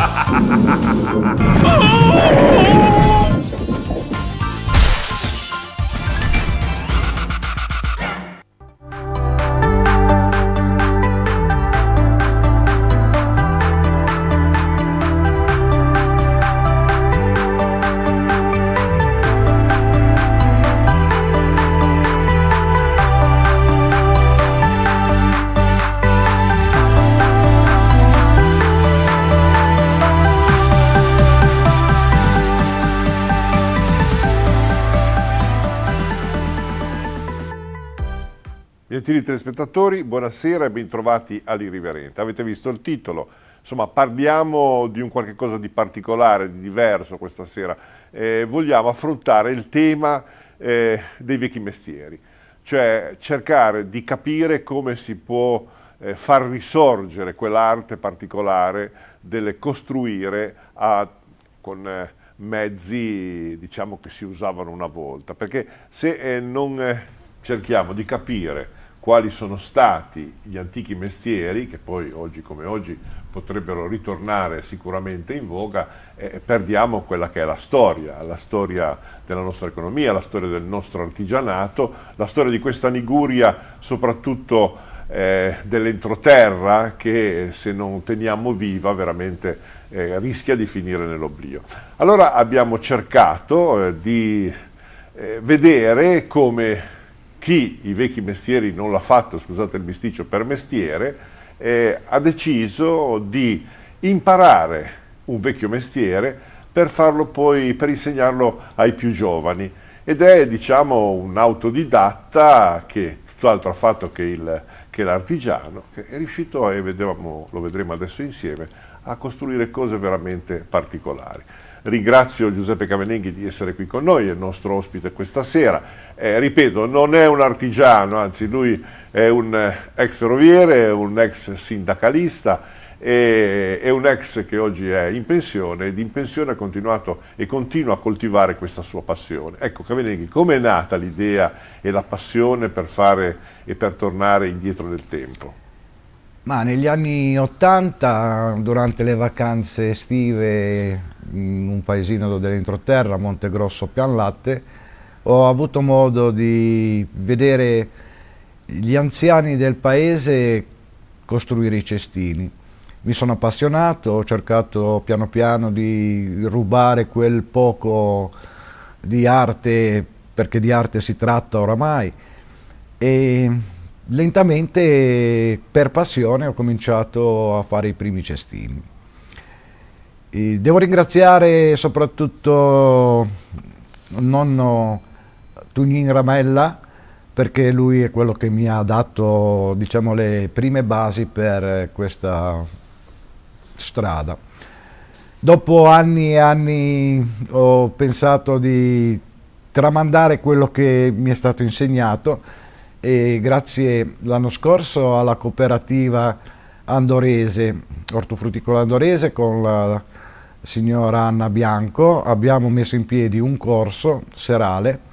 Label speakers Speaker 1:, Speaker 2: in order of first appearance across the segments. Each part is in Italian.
Speaker 1: ¡Ja, ja, ja, ja, ja! ¡Ja, ja, ja, ja, ja, ja! ¡Ja, ja, Gentili telespettatori, buonasera e bentrovati all'Irriverente. Avete visto il titolo, insomma parliamo di un qualche cosa di particolare, di diverso questa sera. Eh, vogliamo affrontare il tema eh, dei vecchi mestieri, cioè cercare di capire come si può eh, far risorgere quell'arte particolare del costruire a, con eh, mezzi diciamo, che si usavano una volta, perché se eh, non eh, cerchiamo di capire quali sono stati gli antichi mestieri, che poi oggi come oggi potrebbero ritornare sicuramente in voga, eh, perdiamo quella che è la storia, la storia della nostra economia, la storia del nostro artigianato, la storia di questa Liguria soprattutto eh, dell'entroterra che se non teniamo viva veramente eh, rischia di finire nell'oblio. Allora abbiamo cercato eh, di eh, vedere come chi i vecchi mestieri non l'ha fatto, scusate il bisticcio, per mestiere, eh, ha deciso di imparare un vecchio mestiere per farlo poi, per insegnarlo ai più giovani. Ed è, diciamo, un autodidatta che tutt'altro ha fatto che il, che l'artigiano che è riuscito, e vedevamo, lo vedremo adesso insieme, a costruire cose veramente particolari. Ringrazio Giuseppe Cavenenghi di essere qui con noi, è il nostro ospite questa sera. Eh, ripeto, non è un artigiano, anzi lui è un ex ferroviere, un ex sindacalista, è un ex che oggi è in pensione ed in pensione ha continuato e continua a coltivare questa sua passione. Ecco Caveneghi, come è nata l'idea e la passione per fare e per tornare indietro nel tempo?
Speaker 2: Ma negli anni 80, durante le vacanze estive in un paesino dell'entroterra, Monte Grosso Pianlatte, ho avuto modo di vedere gli anziani del paese costruire i cestini. Mi sono appassionato, ho cercato piano piano di rubare quel poco di arte, perché di arte si tratta oramai, e lentamente per passione ho cominciato a fare i primi cestini. Devo ringraziare soprattutto nonno Tugnin Ramella perché lui è quello che mi ha dato diciamo, le prime basi per questa strada. Dopo anni e anni ho pensato di tramandare quello che mi è stato insegnato e grazie l'anno scorso alla cooperativa andorese, ortofrutticola andorese con la signora Anna Bianco, abbiamo messo in piedi un corso serale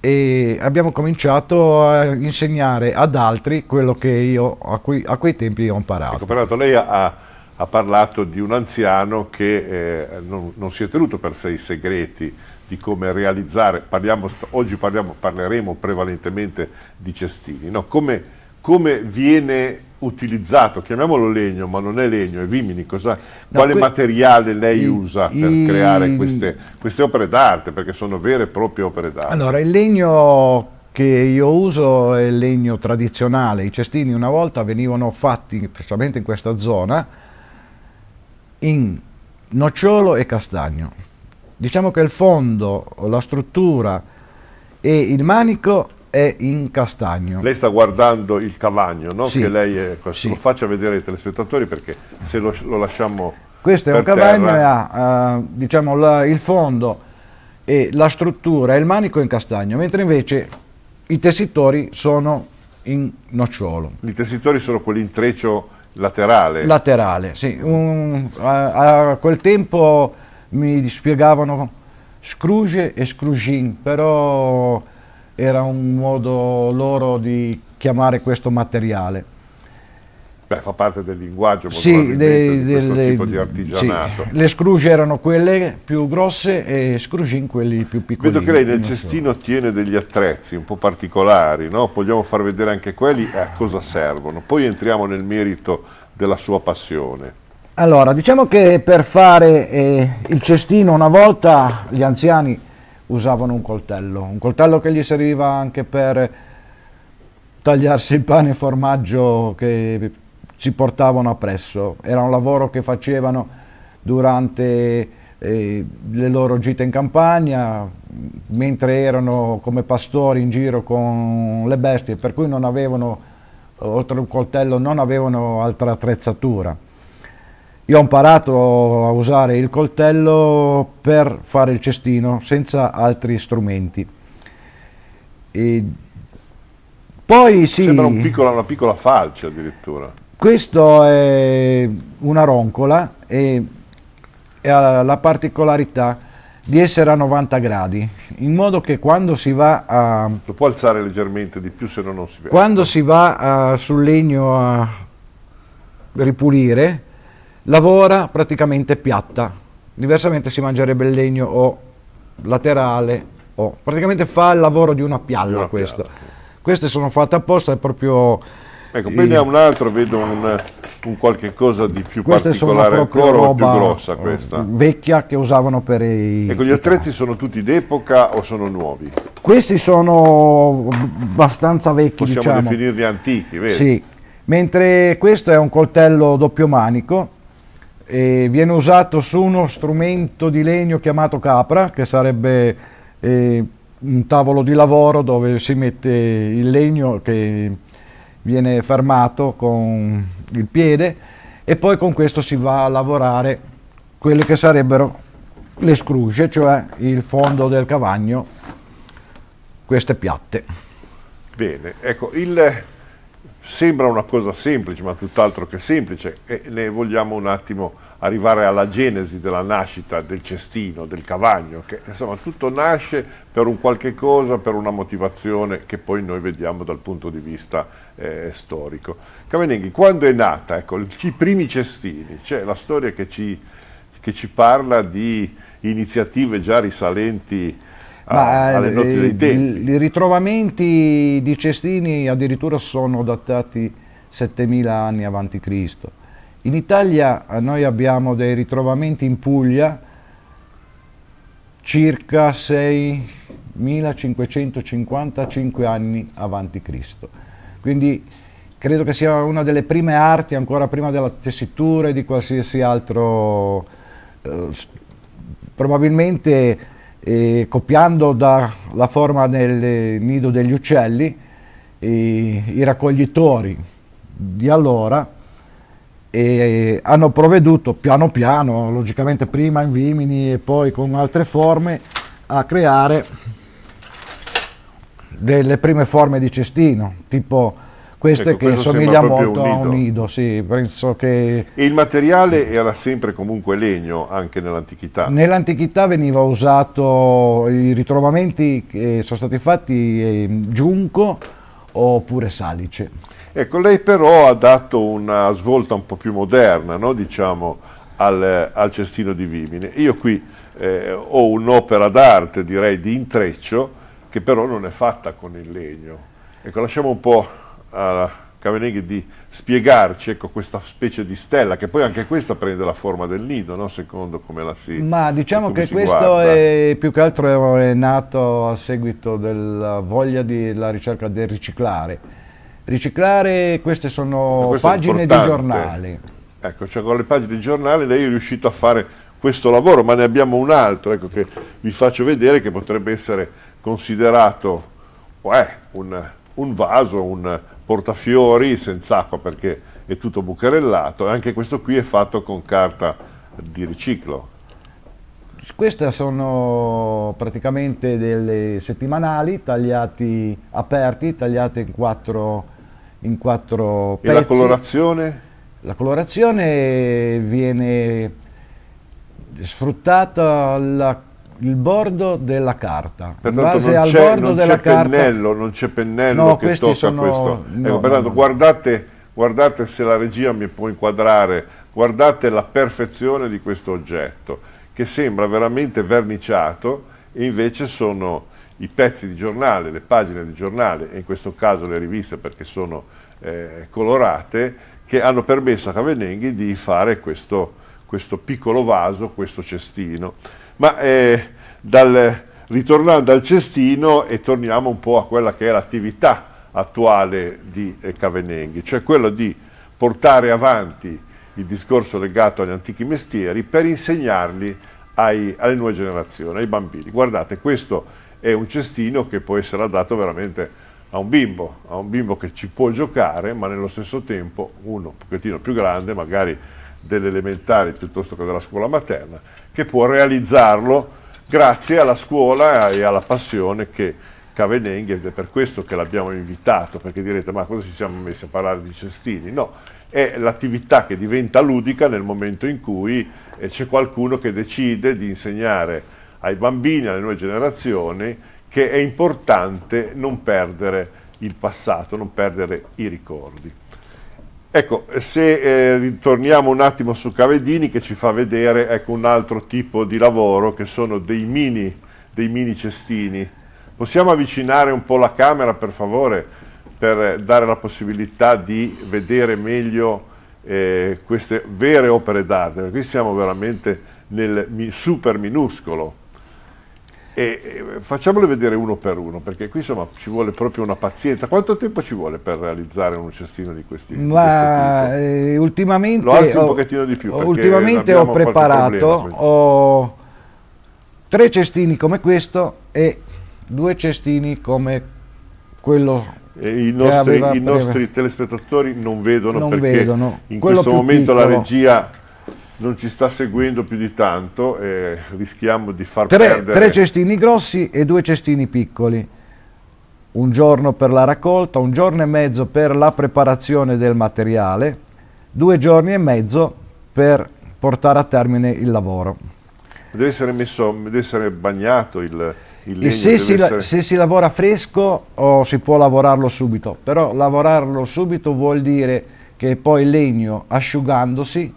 Speaker 2: e abbiamo cominciato a insegnare ad altri quello che io a, cui, a quei tempi ho imparato.
Speaker 1: Ecco, lei ha, ha, parlato di un anziano che eh, non, non, si è tenuto per sé i segreti di come realizzare, parliamo, oggi parliamo, parleremo prevalentemente di cestini, no? come, come viene utilizzato, chiamiamolo legno, ma non è legno, è vimini, cosa, quale no, materiale lei mm, usa per i, mm, creare queste, queste opere d'arte, perché sono vere e proprie opere d'arte?
Speaker 2: Allora, il legno che io uso è il legno tradizionale, i cestini una volta venivano fatti, specialmente in questa zona, in nocciolo e castagno. Diciamo che il fondo, la struttura e il manico è in castagno.
Speaker 1: Lei sta guardando il Cavagno, no? Sì. Che lei è, sì. lo faccia vedere ai telespettatori perché se lo, lo lasciamo Questo
Speaker 2: è un Cavagno eh. e ha uh, diciamo, la, il fondo e la struttura e il manico in castagno, mentre invece i tessitori sono in
Speaker 1: nocciolo. I tessitori sono quell'intreccio laterale?
Speaker 2: Laterale, sì. Un, a, a quel tempo mi spiegavano Scruge e Scrugin, però era un modo loro di chiamare questo materiale.
Speaker 1: Beh, fa parte del linguaggio sì, dei, di questo dei, tipo di artigianato. Sì.
Speaker 2: Le scruge erano quelle più grosse e scrugin quelli più piccoli. Vedo che lei nel
Speaker 1: cestino so. tiene degli attrezzi un po' particolari, no? Vogliamo far vedere anche quelli e eh, a cosa servono. Poi entriamo nel merito della sua passione.
Speaker 2: Allora, diciamo che per fare eh, il cestino una volta gli anziani usavano un coltello, un coltello che gli serviva anche per tagliarsi il pane e formaggio che ci portavano appresso, era un lavoro che facevano durante eh, le loro gite in campagna, mentre erano come pastori in giro con le bestie, per cui non avevano, oltre un coltello, non avevano altra attrezzatura. Io ho imparato a usare il coltello per fare il cestino senza altri strumenti. E poi sì. Sembra un piccolo,
Speaker 1: una piccola falce addirittura.
Speaker 2: Questo è una roncola e, ha la particolarità di essere a 90 gradi, in modo che quando si va a...
Speaker 1: Lo può alzare leggermente di più se no non si vede. Quando
Speaker 2: si va a, eh, sul legno a ripulire, lavora praticamente piatta, diversamente si mangerebbe il legno o laterale o praticamente fa il lavoro di una pialla questa. Queste sono fatte apposta, è proprio...
Speaker 1: Ecco, poi ne ha un altro, vedo un, un qualche cosa di più Queste particolare ancora o più grossa eh, questa?
Speaker 2: Vecchia che usavano per i... Ecco, gli
Speaker 1: attrezzi sono tutti d'epoca o sono nuovi?
Speaker 2: Questi sono abbastanza vecchi, Possiamo diciamo. definirli
Speaker 1: antichi, vero? Sì,
Speaker 2: mentre questo è un coltello doppio manico, e viene usato su uno strumento di legno chiamato capra, che sarebbe eh, un tavolo di lavoro dove si mette il legno che viene fermato con il piede e poi con questo si va a lavorare quelle che sarebbero le scrusce, cioè il fondo del cavagno, queste piatte.
Speaker 1: Bene, ecco, il, Sembra una cosa semplice, ma tutt'altro che semplice, e ne vogliamo un attimo arrivare alla genesi della nascita del cestino, del cavagno, che insomma tutto nasce per un qualche cosa, per una motivazione che poi noi vediamo dal punto di vista eh, storico. Cavenenghi, quando è nata, ecco, i primi cestini, c'è la storia che ci, che ci parla di iniziative già risalenti Ah, a, eh, alle notti dei tempi.
Speaker 2: I ritrovamenti di cestini addirittura sono datati 7000 anni avanti Cristo. In Italia eh, noi abbiamo dei ritrovamenti in Puglia circa 6555 anni avanti Cristo. Quindi credo che sia una delle prime arti, ancora prima della tessitura e di qualsiasi altro. Eh, probabilmente eh, copiando dalla forma del nido degli uccelli eh, i raccoglitori di allora e hanno provveduto piano piano, logicamente prima in vimini e poi con altre forme, a creare delle prime forme di cestino, tipo questo ecco, che somiglia molto un a un nido, sì, penso che...
Speaker 1: E il materiale era sempre comunque legno, anche nell'antichità?
Speaker 2: Nell'antichità veniva usato, i ritrovamenti che sono stati fatti ehm, giunco oppure salice.
Speaker 1: Ecco, lei però ha dato una svolta un po' più moderna, no? diciamo, al, al, cestino di Vimine. Io qui eh, ho un'opera d'arte, direi, di intreccio, che però non è fatta con il legno. Ecco, lasciamo un po' a Caveneghi di spiegarci ecco, questa specie di stella, che poi anche questa prende la forma del nido, no? secondo come la si
Speaker 2: Ma diciamo che questo è, più che altro è nato a seguito della voglia della ricerca del riciclare. Riciclare, queste sono pagine di giornale.
Speaker 1: Ecco, cioè con le pagine di giornale lei è riuscito a fare questo lavoro, ma ne abbiamo un altro, ecco, che vi faccio vedere che potrebbe essere considerato eh, un un vaso, un portafiori senz'acqua perché è tutto bucherellato e anche questo qui è fatto con carta di riciclo.
Speaker 2: Queste sono praticamente delle settimanali tagliati aperti, tagliati in quattro, in quattro pezzi. E la
Speaker 1: colorazione?
Speaker 2: La colorazione viene sfruttata la il bordo della carta.
Speaker 1: Pertanto non c'è, non c'è pennello, non c'è pennello no, che tocca sono... questo. No, ecco, Bernardo, no, guardate, guardate se la regia mi può inquadrare, guardate la perfezione di questo oggetto, che sembra veramente verniciato e invece sono i pezzi di giornale, le pagine di giornale, e in questo caso le riviste perché sono eh, colorate, che hanno permesso a Cavenenghi di fare questo, questo piccolo vaso, questo cestino. Ma eh, dal, ritornando al cestino e torniamo un po' a quella che è l'attività attuale di eh, Cavenenghi, cioè quello di portare avanti il discorso legato agli antichi mestieri per insegnarli ai, alle nuove generazioni, ai bambini. Guardate, questo è un cestino che può essere adatto veramente a un bimbo, a un bimbo che ci può giocare, ma nello stesso tempo uno un pochettino più grande, magari dell'elementare piuttosto che della scuola materna, che può realizzarlo grazie alla scuola e alla passione che Cavenenghi, ed è per questo che l'abbiamo invitato, perché direte ma cosa ci siamo messi a parlare di cestini? No, è l'attività che diventa ludica nel momento in cui eh, c'è qualcuno che decide di insegnare ai bambini, alle nuove generazioni, che è importante non perdere il passato, non perdere i ricordi. Ecco, se eh, ritorniamo un attimo su Cavedini che ci fa vedere ecco, un altro tipo di lavoro che sono dei mini, dei mini cestini. Possiamo avvicinare un po' la camera per favore per dare la possibilità di vedere meglio eh, queste vere opere d'arte, qui siamo veramente nel super minuscolo. E, facciamole vedere uno per uno, perché qui insomma ci vuole proprio una pazienza. Quanto tempo ci vuole per realizzare un cestino di questi? Ma
Speaker 2: di eh, ultimamente... Lo alzi ho, un pochettino di più. Ultimamente ho preparato problema, ho tre cestini come questo e due cestini come quello i nostri, i nostri,
Speaker 1: telespettatori non vedono non perché vedono. in Quello questo momento piccolo. la regia non ci sta seguendo più di tanto e rischiamo di far tre, perdere... Tre
Speaker 2: cestini grossi e due cestini piccoli. Un giorno per la raccolta, un giorno e mezzo per la preparazione del materiale, due giorni e mezzo per portare a termine il lavoro.
Speaker 1: Deve essere, messo, deve essere bagnato il, il legno. Se si, essere... se
Speaker 2: si lavora fresco o si può lavorarlo subito, però lavorarlo subito vuol dire che poi il legno asciugandosi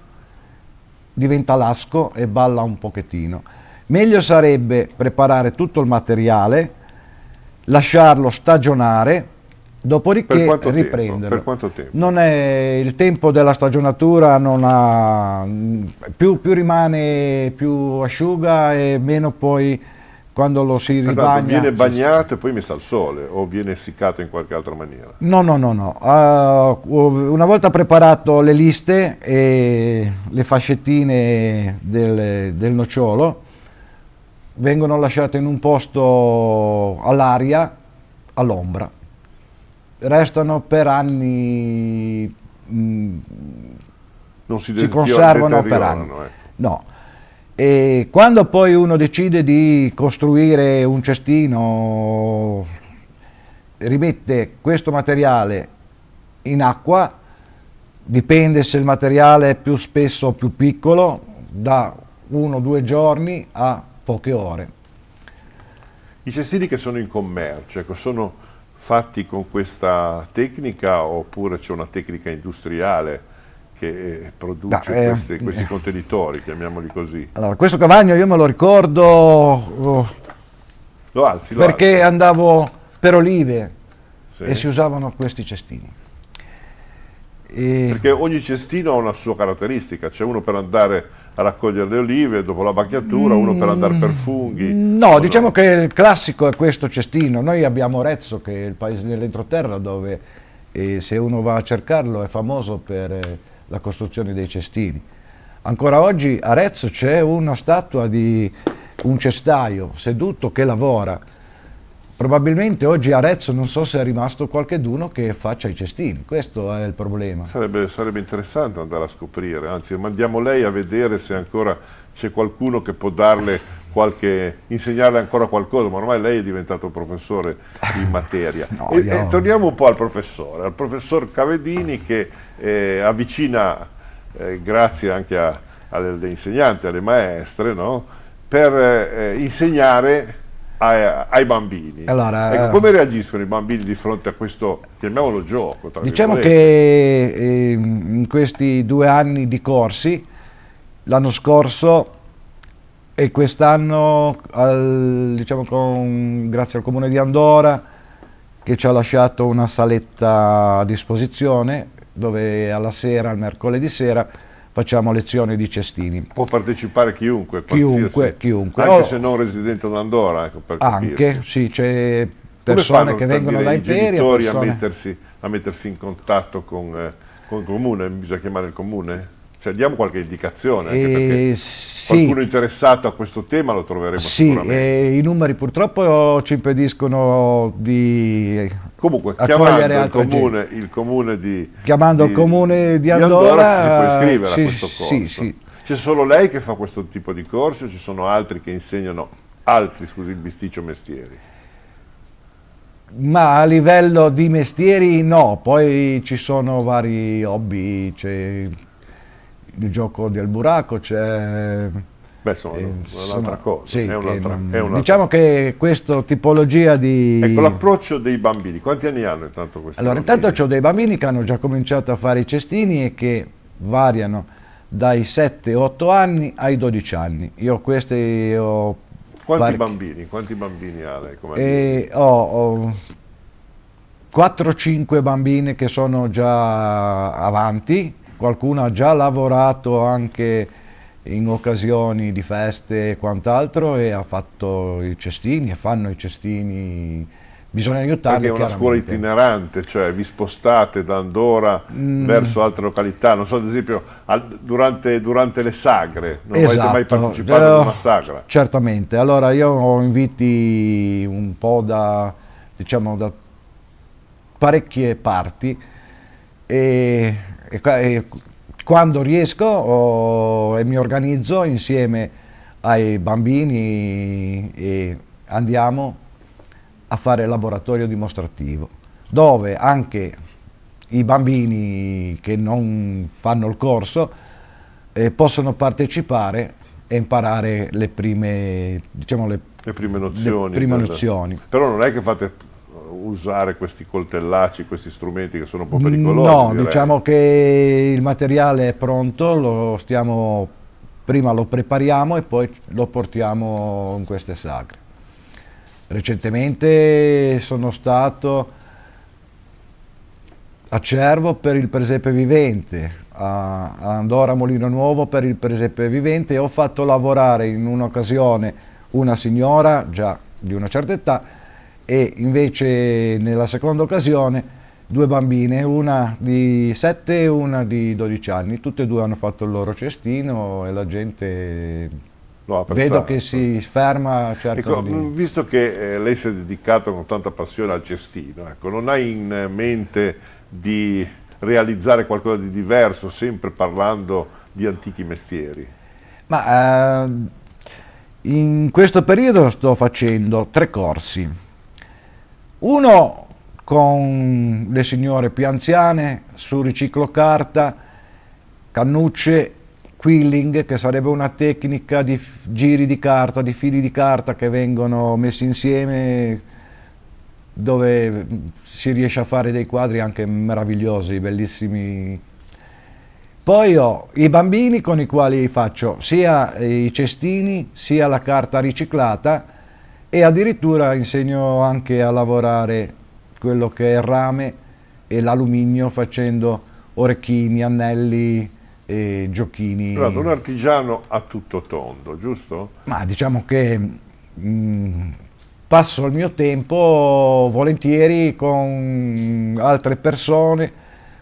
Speaker 2: diventa lasco e balla un pochettino. Meglio sarebbe preparare tutto il materiale, lasciarlo stagionare, dopodiché per riprenderlo. Tempo? Per quanto tempo? È, il tempo della stagionatura non ha... più, più rimane, più asciuga e meno poi quando lo si esatto, ribagna... viene
Speaker 1: bagnato e poi messo al sole o viene essiccato in qualche altra maniera?
Speaker 2: No, no, no, no. Uh, una volta preparato le liste e le fascettine del, del nocciolo vengono lasciate in un posto all'aria, all'ombra. Restano per anni... Mh, mm, non si, si conservano per anni. Ecco. No. E quando poi uno decide di costruire un cestino, rimette questo materiale in acqua, dipende se il materiale è più spesso o più piccolo, da uno o due giorni a poche ore.
Speaker 1: I cestini che sono in commercio, ecco, sono fatti con questa tecnica oppure c'è una tecnica industriale? che eh, produce no, eh, queste, eh. questi contenitori, chiamiamoli così.
Speaker 2: Allora, questo Cavagno io me lo ricordo
Speaker 1: lo alzi, lo perché
Speaker 2: alzi. andavo per olive sì. e si usavano questi cestini.
Speaker 1: E perché ogni cestino ha una sua caratteristica, c'è uno per andare a raccogliere le olive dopo la bacchiatura, mm, uno per andare per mm, funghi. No,
Speaker 2: diciamo no. che il classico è questo cestino, noi abbiamo Rezzo che è il paese dell'entroterra dove eh, se uno va a cercarlo è famoso per la costruzione dei cestini. Ancora oggi a Arezzo c'è una statua di un cestaio seduto che lavora. Probabilmente oggi a Arezzo non so se è rimasto qualcheduno che faccia i cestini, questo è il problema.
Speaker 1: Sarebbe, sarebbe interessante andare a scoprire, anzi mandiamo lei a vedere se ancora c'è qualcuno che può darle qualche, insegnarle ancora qualcosa, ma ormai lei è diventato professore in materia. no, e, io... e torniamo un po' al professore, al professor Cavedini che eh, avvicina, eh, grazie anche a, alle, insegnanti, alle maestre, no? per eh, insegnare ai, ai bambini. Allora, ecco, eh, come reagiscono i bambini di fronte a questo, chiamiamolo gioco? diciamo
Speaker 2: che ehm, in questi due anni di corsi, l'anno scorso e quest'anno diciamo con, grazie al comune di Andorra che ci ha lasciato una saletta a disposizione dove alla sera, al mercoledì sera facciamo lezioni di cestini.
Speaker 1: Può partecipare chiunque, chiunque, chiunque. anche oh, se non residente ad Andorra. Ecco, anche,
Speaker 2: sì, c'è persone che vengono da Imperia. Come persone... a,
Speaker 1: mettersi, a mettersi in contatto con, eh, con il comune? Bisogna chiamare il comune? Cioè, diamo qualche indicazione, anche eh, perché sì. qualcuno interessato a questo tema lo troveremo sì, sicuramente.
Speaker 2: Eh, i numeri purtroppo ci impediscono di Comunque, chiamando il comune,
Speaker 1: il comune, di, chiamando di, il
Speaker 2: comune di Andorra, di Andorra si può iscrivere sì, a questo corso. Sì,
Speaker 1: C'è solo lei che fa questo tipo di corsi o ci sono altri che insegnano altri, scusi, il bisticcio mestieri?
Speaker 2: Ma a livello di mestieri no, poi ci sono vari hobby, cioè il gioco del burraco,
Speaker 1: c'è... Beh, sono eh, un'altra cosa. Sì, è un'altra, che, è un'altra.
Speaker 2: Diciamo che questa tipologia di... Ecco,
Speaker 1: l'approccio dei bambini. Quanti anni hanno intanto questi Allora, bambini?
Speaker 2: intanto ho dei bambini che hanno già cominciato a fare i cestini e che variano dai 7-8 anni ai 12 anni. Io questi ho...
Speaker 1: Quanti pari... bambini? Quanti bambini ha lei? Eh,
Speaker 2: ho, ho 4-5 bambine che sono già avanti qualcuno ha già lavorato anche in occasioni di feste e quant'altro e ha fatto i cestini e fanno i
Speaker 1: cestini
Speaker 2: bisogna aiutarli. Perché è una scuola
Speaker 1: itinerante, cioè vi spostate da Andorra mm. verso altre località, non so ad esempio al, durante, durante, le sagre, non esatto. avete mai partecipato uh, ad una eh, sagra?
Speaker 2: Certamente, allora io ho inviti un po' da, diciamo, da parecchie parti e e, e quando riesco oh, e mi organizzo insieme ai bambini e andiamo a fare laboratorio dimostrativo, dove anche i bambini che non fanno il corso eh, possono partecipare e imparare le prime, diciamo, le, le prime
Speaker 1: nozioni. Le prime certo. nozioni. Però non è che fate usare questi coltellacci, questi strumenti che sono un po' pericolosi? No, direi. diciamo
Speaker 2: che il materiale è pronto, lo stiamo, prima lo prepariamo e poi lo portiamo in queste sagre. Recentemente sono stato a Cervo per il presepe vivente, a Andorra Molino Nuovo per il presepe vivente e ho fatto lavorare in un'occasione una signora già di una certa età e invece nella seconda occasione due bambine, una di 7 e una di 12 anni, tutte e due hanno fatto il loro cestino e la
Speaker 1: gente no, vedo che
Speaker 2: si ferma ecco, di...
Speaker 1: Visto che eh, lei si è dedicato con tanta passione al cestino, ecco, non hai in mente di realizzare qualcosa di diverso, sempre parlando di antichi mestieri?
Speaker 2: Ma eh, in questo periodo sto facendo tre corsi uno con le signore più anziane su riciclo carta, cannucce, quilling, che sarebbe una tecnica di giri di carta, di fili di carta che vengono messi insieme dove mm, si riesce a fare dei quadri anche meravigliosi, bellissimi. Poi ho i bambini con i quali faccio sia i cestini sia la carta riciclata e addirittura insegno anche a lavorare quello che è il rame e l'alluminio facendo orecchini, anelli e giochini. Guarda, un
Speaker 1: artigiano a tutto tondo, giusto?
Speaker 2: Ma diciamo che mh, mm, passo il mio tempo volentieri con altre persone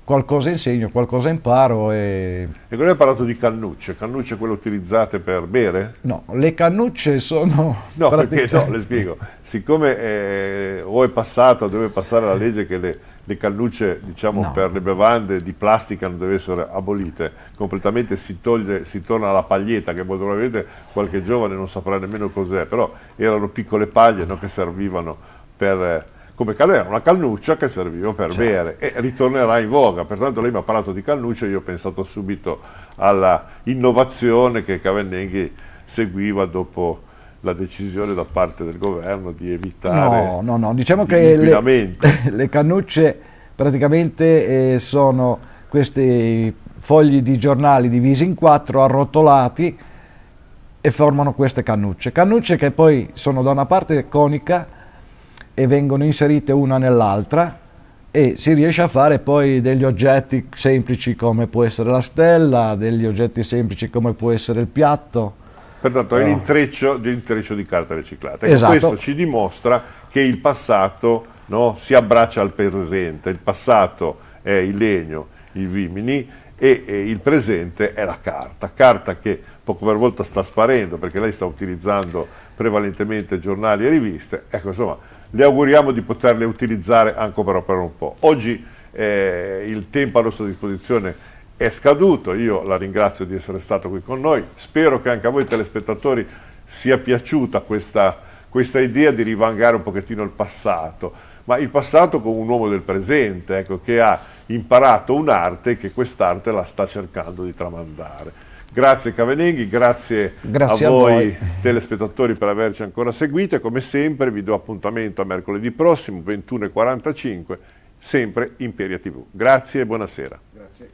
Speaker 2: qualcosa insegno, qualcosa imparo. E,
Speaker 1: e noi hai parlato di cannucce, cannucce quelle utilizzate per bere?
Speaker 2: No, le cannucce sono... No, praticamente... perché no,
Speaker 1: le spiego. Siccome eh, o è passata, deve passare la legge che le, le cannucce diciamo, no. per le bevande di plastica non deve essere abolite, completamente si, toglie, si torna alla paglietta che probabilmente qualche giovane non saprà nemmeno cos'è, però erano piccole paglie no, che servivano per come calò era una cannuccia che serviva per certo. bere e ritornerà in voga, pertanto lei mi ha parlato di cannuccia e io ho pensato subito alla innovazione che Cavenneghi seguiva dopo la decisione da parte del governo di evitare no, no,
Speaker 2: no. Diciamo che le, le, cannucce praticamente eh, sono questi fogli di giornali divisi in quattro, arrotolati e formano queste cannucce. Cannucce che poi sono da una parte conica e vengono inserite una nell'altra e si riesce a fare poi degli oggetti semplici come può essere la stella, degli oggetti semplici come può essere il piatto.
Speaker 1: Pertanto è l'intreccio dell'intreccio di carta riciclata. Ecco, esatto. Questo ci dimostra che il passato no, si abbraccia al presente, il passato è il legno, i vimini e, e, il presente è la carta, carta che poco per volta sta sparendo perché lei sta utilizzando prevalentemente giornali e riviste, ecco insomma le auguriamo di poterle utilizzare ancora per un po'. Oggi eh, il tempo a nostra disposizione è scaduto, io la ringrazio di essere stato qui con noi, spero che anche a voi telespettatori sia piaciuta questa, questa idea di rivangare un pochettino il passato, ma il passato con un uomo del presente, ecco, che ha imparato un'arte e che quest'arte la sta cercando di tramandare. Grazie Cavenenghi, grazie, grazie a, voi, a, voi telespettatori per averci ancora seguito e come sempre vi do appuntamento a mercoledì prossimo 21.45 sempre Imperia TV. Grazie e buonasera. Grazie.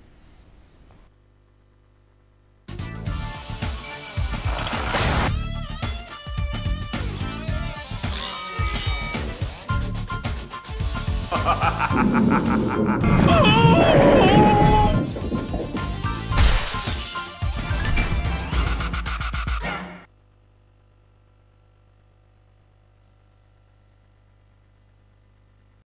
Speaker 1: oh!